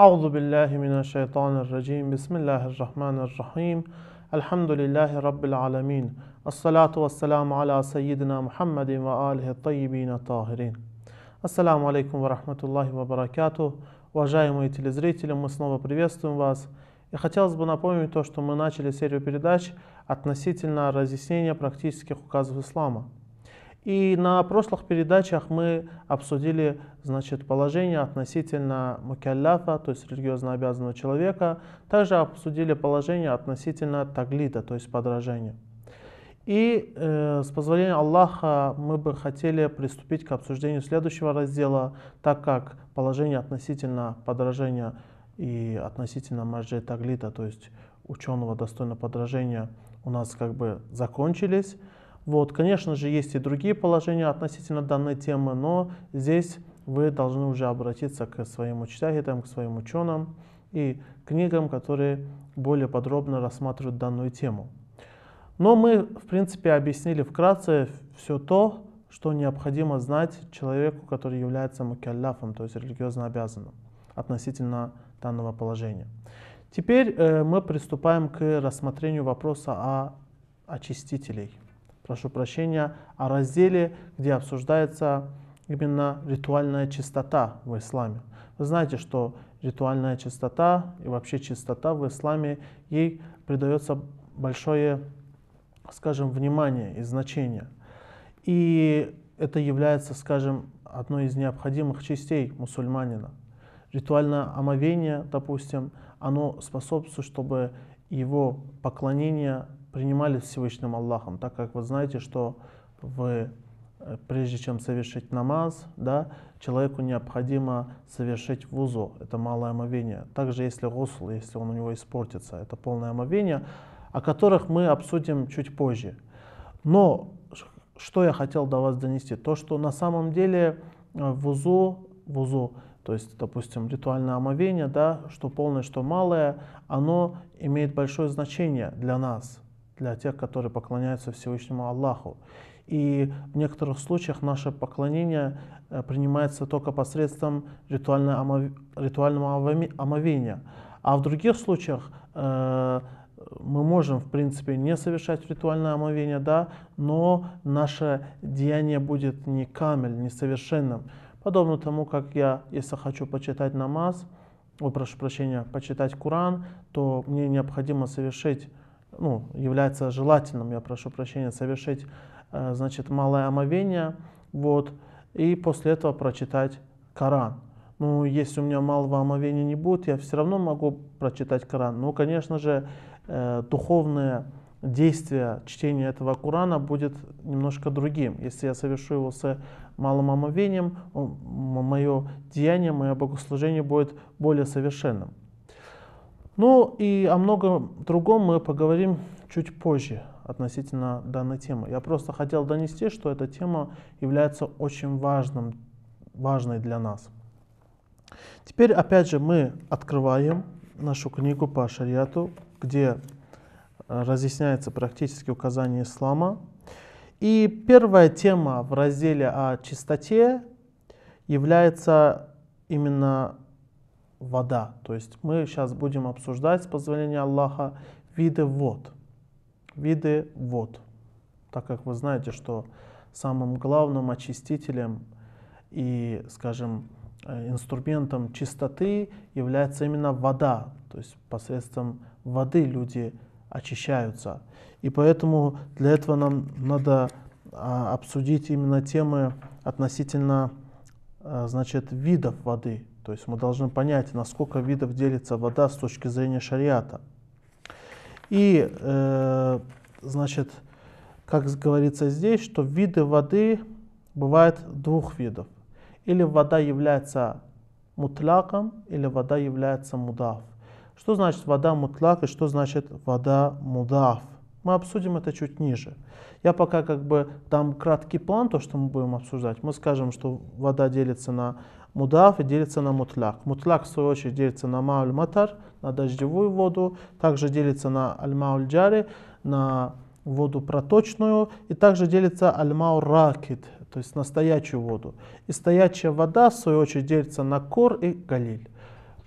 أعوذ بالله من الشيطان الرجيم بسم الله الرحمن الرحيم الحمد لله رب العالمين الصلاة والسلام على سيدنا محمد وآله الطيبين الطاهرين السلام алейкум ва рахматуллахи ва баракату. Уважаемые телезрители, мы снова приветствуем вас. И хотелось бы напомнить то, что мы начали серию передач относительно разъяснения практических указов ислама. И на прошлых передачах мы обсудили значит, положение относительно мукалляфа, то есть религиозно обязанного человека. Также обсудили положение относительно таглита, то есть подражения. И э, с позволения Аллаха мы бы хотели приступить к обсуждению следующего раздела, так как положение относительно подражения и относительно марджи таглита, то есть ученого достойно подражения, у нас как бы закончились. Вот, конечно же, есть и другие положения относительно данной темы, но здесь вы должны уже обратиться к своим учителям, к своим ученым и книгам, которые более подробно рассматривают данную тему. Но мы, в принципе, объяснили вкратце все то, что необходимо знать человеку, который является мукалляфом, то есть религиозно обязанным относительно данного положения. Теперь э, мы приступаем к рассмотрению вопроса о очистителях прошу прощения, о разделе, где обсуждается именно ритуальная чистота в исламе. Вы знаете, что ритуальная чистота и вообще чистота в исламе, ей придается большое, скажем, внимание и значение. И это является, скажем, одной из необходимых частей мусульманина. Ритуальное омовение, допустим, оно способствует, чтобы его поклонение принимали Всевышним Аллахом, так как вы знаете, что вы, э, прежде чем совершить намаз, да, человеку необходимо совершить вузу, это малое омовение. Также если гусл, если он у него испортится, это полное омовение, о которых мы обсудим чуть позже. Но что я хотел до вас донести? То, что на самом деле э, вузу, вузу то есть, допустим, ритуальное омовение, да, что полное, что малое, оно имеет большое значение для нас для тех, которые поклоняются Всевышнему Аллаху. И в некоторых случаях наше поклонение э, принимается только посредством ритуального омовения. А в других случаях э, мы можем, в принципе, не совершать ритуальное омовение, да, но наше деяние будет не камель, не совершенным, Подобно тому, как я, если хочу почитать намаз, ой, прошу прощения, почитать Куран, то мне необходимо совершить ну, является желательным, я прошу прощения, совершить, э, значит, малое омовение, вот, и после этого прочитать Коран. Ну, если у меня малого омовения не будет, я все равно могу прочитать Коран. Ну, конечно же, э, духовное действие чтения этого Корана будет немножко другим. Если я совершу его с малым омовением, мое деяние, мое богослужение будет более совершенным. Ну и о многом другом мы поговорим чуть позже относительно данной темы. Я просто хотел донести, что эта тема является очень важным, важной для нас. Теперь опять же мы открываем нашу книгу по шариату, где э, разъясняется практически указание ислама. И первая тема в разделе о чистоте является именно вода. То есть мы сейчас будем обсуждать, с позволения Аллаха, виды вод. Виды вод. Так как вы знаете, что самым главным очистителем и, скажем, э, инструментом чистоты является именно вода. То есть посредством воды люди очищаются. И поэтому для этого нам надо а, обсудить именно темы относительно э, значит, видов воды. То есть мы должны понять, насколько видов делится вода с точки зрения шариата. И, э, значит, как говорится здесь, что виды воды бывает двух видов. Или вода является мутлаком, или вода является мудав. Что значит вода мутлак и что значит вода мудав? Мы обсудим это чуть ниже. Я пока как бы дам краткий план, то, что мы будем обсуждать. Мы скажем, что вода делится на мудав, и делится на мутляк. Мутляк, в свою очередь, делится на мауль матар, на дождевую воду, также делится на аль-мауль джари, на воду проточную, и также делится аль-мауль ракид, то есть на стоячую воду. И стоячая вода, в свою очередь, делится на кор и галиль.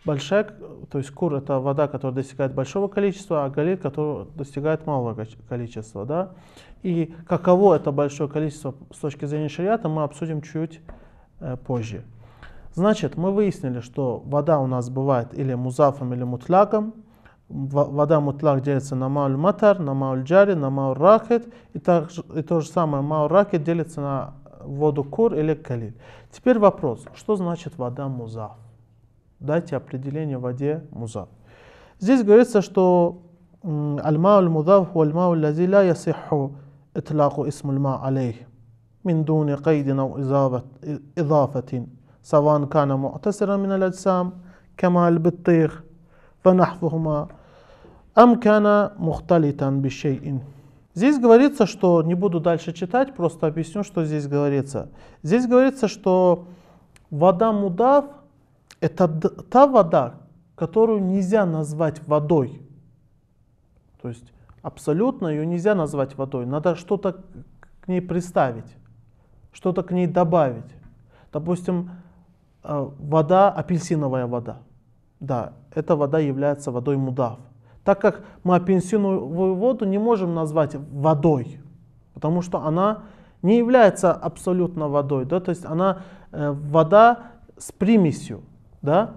Большая, то есть кур – это вода, которая достигает большого количества, а галит, которая достигает малого количества. Да? И каково это большое количество с точки зрения шариата, мы обсудим чуть э, позже. Значит, мы выяснили, что вода у нас бывает или музафом, или мутляком. Вода мутлак делится на мауль матар, на мауль джари, на мауль ракет. И, и то же самое мауль ракет делится на воду кур или калит. Теперь вопрос, что значит вода музаф? дайте определение воде музав. Здесь говорится, что аль-мау аль-мудав аль-мау аль-лази ла ясиху итлаку исмульма алейх من دون قيد أو إضافة, إضافة سواء كان معتسرا من الأجسام كما البطيخ ونحوهما أم كان مختلطا بشيء Здесь говорится, что, не буду дальше читать, просто объясню, что здесь говорится. Здесь говорится, что вода мудав – это та вода, которую нельзя назвать водой. То есть абсолютно ее нельзя назвать водой. Надо что-то к ней приставить, что-то к ней добавить. Допустим, э, вода, апельсиновая вода. Да, эта вода является водой мудав. Так как мы апельсиновую воду не можем назвать водой, потому что она не является абсолютно водой, да, то есть она э, вода с примесью да,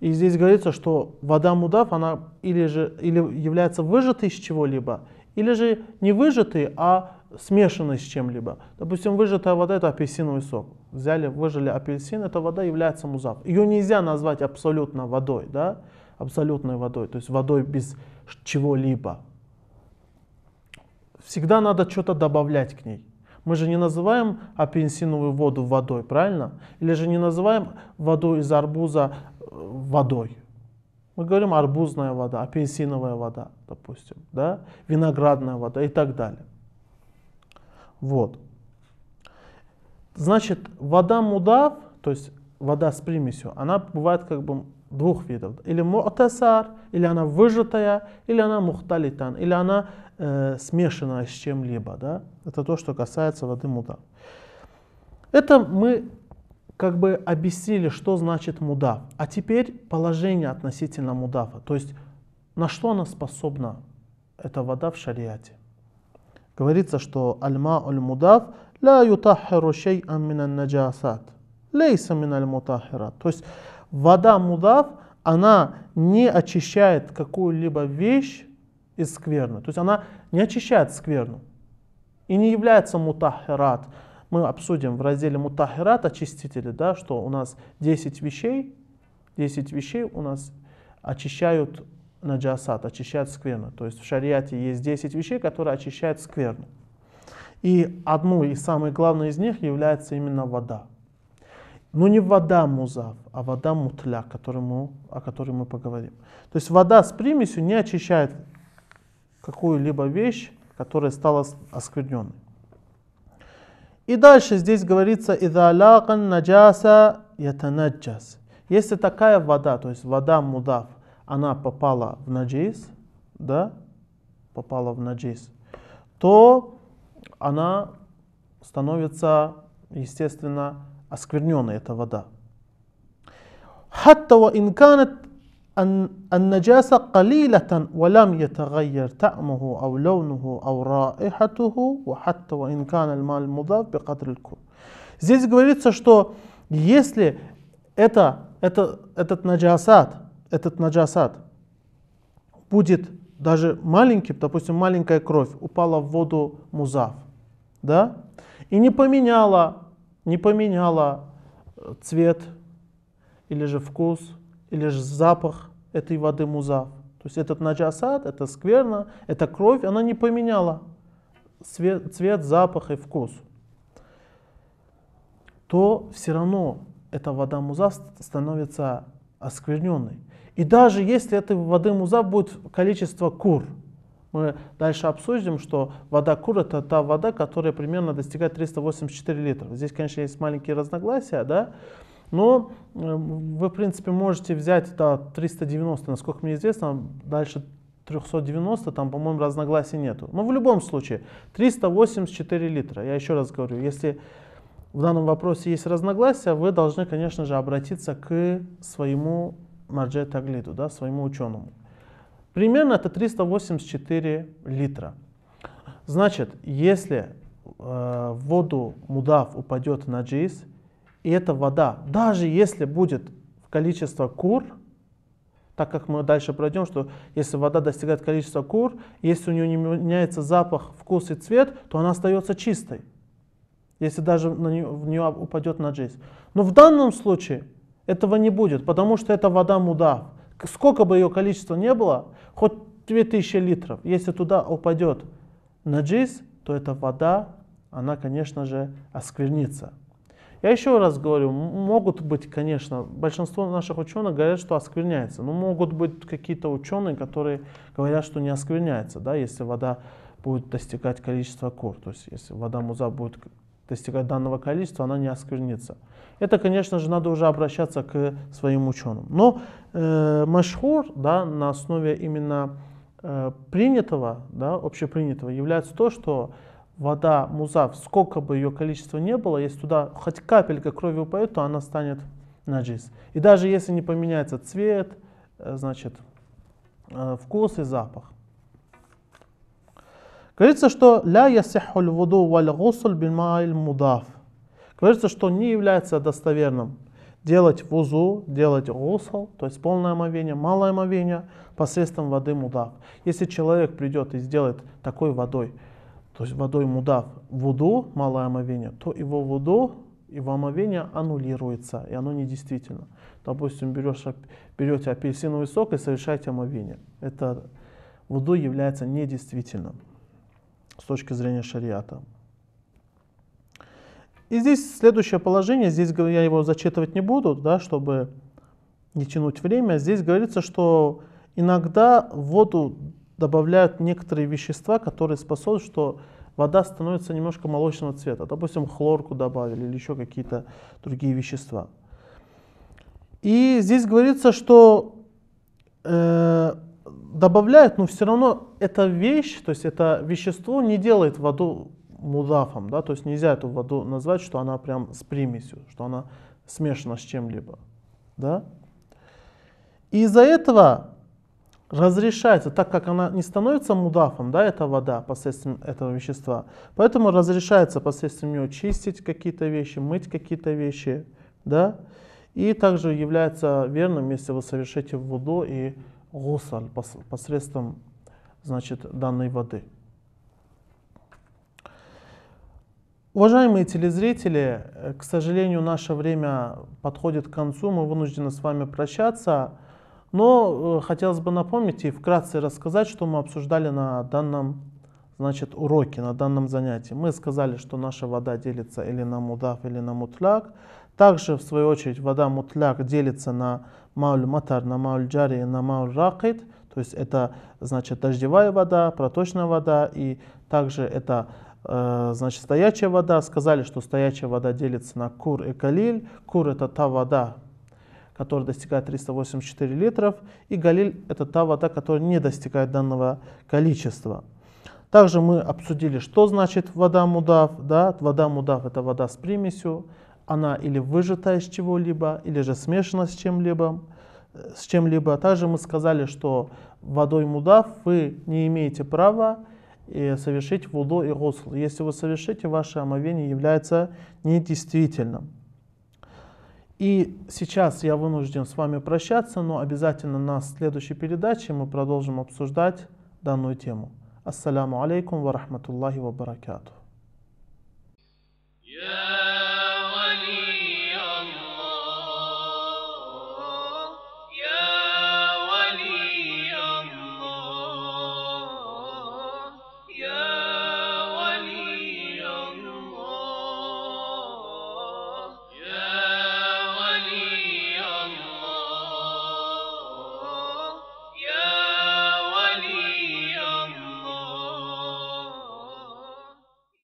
и здесь говорится, что вода мудав, она или же или является выжатой из чего-либо, или же не выжатой, а смешанной с чем-либо. Допустим, выжатая вода – это апельсиновый сок. Взяли, выжили апельсин, эта вода является музав. Ее нельзя назвать абсолютно водой, да? абсолютной водой, то есть водой без чего-либо. Всегда надо что-то добавлять к ней. Мы же не называем апельсиновую воду водой, правильно? Или же не называем воду из арбуза э, водой. Мы говорим арбузная вода, апельсиновая вода, допустим, да? виноградная вода и так далее. Вот. Значит, вода мудав, то есть вода с примесью, она бывает как бы двух видов. Или му'тасар, или она выжатая, или она мухталитан, или она э, смешанная с чем-либо. Да? Это то, что касается воды муда. Это мы как бы объяснили, что значит муда. А теперь положение относительно мудафа. То есть на что она способна, эта вода в шариате. Говорится, что альма уль мудав ла ютаххиру шей'ан минан наджасат. Лейса миналь мутахират. То есть вода мудав, она не очищает какую-либо вещь из скверны. То есть она не очищает скверну и не является мутахират. Мы обсудим в разделе мутахират очистители, да, что у нас 10 вещей, 10 вещей у нас очищают наджасат, очищают скверну. То есть в шариате есть 10 вещей, которые очищают скверну. И одну из самых главных из них является именно вода. Но ну, не вода музав, а вода мутля, которому, о которой мы поговорим. То есть вода с примесью не очищает какую-либо вещь, которая стала оскверненной. И дальше здесь говорится «Идалакан наджаса ятанаджас». Если такая вода, то есть вода мудав, она попала в наджис, да, попала в наджис, то она становится, естественно, оскверненная эта вода. حتى وإن كانت النجاسة قليلة ولم يتغير طعمه أو لونه أو رائحته وحتى وإن كان الماء би بقدر الكون. Здесь говорится, что если это, это, этот наджасат, этот наджасат будет даже маленьким, допустим, маленькая кровь упала в воду музав, да, и не поменяла не поменяла э, цвет или же вкус, или же запах этой воды музав. То есть этот наджасад, это скверно, это кровь, она не поменяла цвет, цвет, запах и вкус. То все равно эта вода музав становится оскверненной. И даже если этой воды музав будет количество кур – мы дальше обсудим, что вода кур – это та вода, которая примерно достигает 384 литра. Здесь, конечно, есть маленькие разногласия, да, но эм, вы, в принципе, можете взять да, 390, насколько мне известно, дальше 390, там, по-моему, разногласий нету. Но в любом случае, 384 литра, я еще раз говорю, если в данном вопросе есть разногласия, вы должны, конечно же, обратиться к своему Марджет Аглиду, да, своему ученому. Примерно это 384 литра. Значит, если э, воду мудав упадет на джис, и эта вода, даже если будет в количество кур, так как мы дальше пройдем, что если вода достигает количества кур, если у нее не меняется запах, вкус и цвет, то она остается чистой, если даже на нее, в нее упадет на наджис. Но в данном случае этого не будет, потому что это вода мудав сколько бы ее количество не было, хоть 2000 литров, если туда упадет наджис, то эта вода, она, конечно же, осквернится. Я еще раз говорю, могут быть, конечно, большинство наших ученых говорят, что оскверняется, но могут быть какие-то ученые, которые говорят, что не оскверняется, да, если вода будет достигать количества кур, то есть если вода муза будет достигать данного количества, она не осквернится. Это, конечно же, надо уже обращаться к своим ученым. Но э, машхур да, на основе именно э, принятого, да, общепринятого, является то, что вода музав, сколько бы ее количества не было, если туда хоть капелька крови упадет, то она станет наджис. И даже если не поменяется цвет, э, значит, э, вкус и запах, Говорится, что ля ясихуль вуду валь гусуль бимайль мудаф. Говорится, что не является достоверным делать вузу, делать гусл, то есть полное омовение, малое омовение посредством воды мудав. Если человек придет и сделает такой водой, то есть водой мудав, вуду, малое омовение, то его вуду, его омовение аннулируется, и оно недействительно. Допустим, берешь, берете апельсиновый сок и совершаете омовение. Это вуду является недействительным с точки зрения шариата. И здесь следующее положение, здесь я его зачитывать не буду, да, чтобы не тянуть время. Здесь говорится, что иногда в воду добавляют некоторые вещества, которые способствуют, что вода становится немножко молочного цвета. Допустим, хлорку добавили или еще какие-то другие вещества. И здесь говорится, что э, добавляют, но все равно эта вещь, то есть это вещество не делает воду мудафом, да, то есть нельзя эту воду назвать, что она прям с примесью, что она смешана с чем-либо, да. из-за этого разрешается, так как она не становится мудафом, да, эта вода посредством этого вещества, поэтому разрешается посредством нее чистить какие-то вещи, мыть какие-то вещи, да, и также является верным, если вы совершите воду и гусаль посредством значит, данной воды. Уважаемые телезрители, э, к сожалению, наше время подходит к концу, мы вынуждены с вами прощаться, но э, хотелось бы напомнить и вкратце рассказать, что мы обсуждали на данном значит, уроке, на данном занятии. Мы сказали, что наша вода делится или на мудав, или на мутляк. Также, в свою очередь, вода мутляк делится на мауль матар на мауль джари на мауль ракит, то есть это значит дождевая вода, проточная вода и также это э, значит, стоячая вода. Сказали, что стоячая вода делится на кур и калиль. Кур – это та вода, которая достигает 384 литров, и галиль – это та вода, которая не достигает данного количества. Также мы обсудили, что значит вода мудав. Да? Вода мудав – это вода с примесью она или выжатая из чего-либо, или же смешана с чем-либо. С чем-либо. Также мы сказали, что водой мудав вы не имеете права э, совершить вуду и гусл. Если вы совершите, ваше омовение является недействительным. И сейчас я вынужден с вами прощаться, но обязательно на следующей передаче мы продолжим обсуждать данную тему. Ассаламу алейкум ва рахматуллахи ва баракату.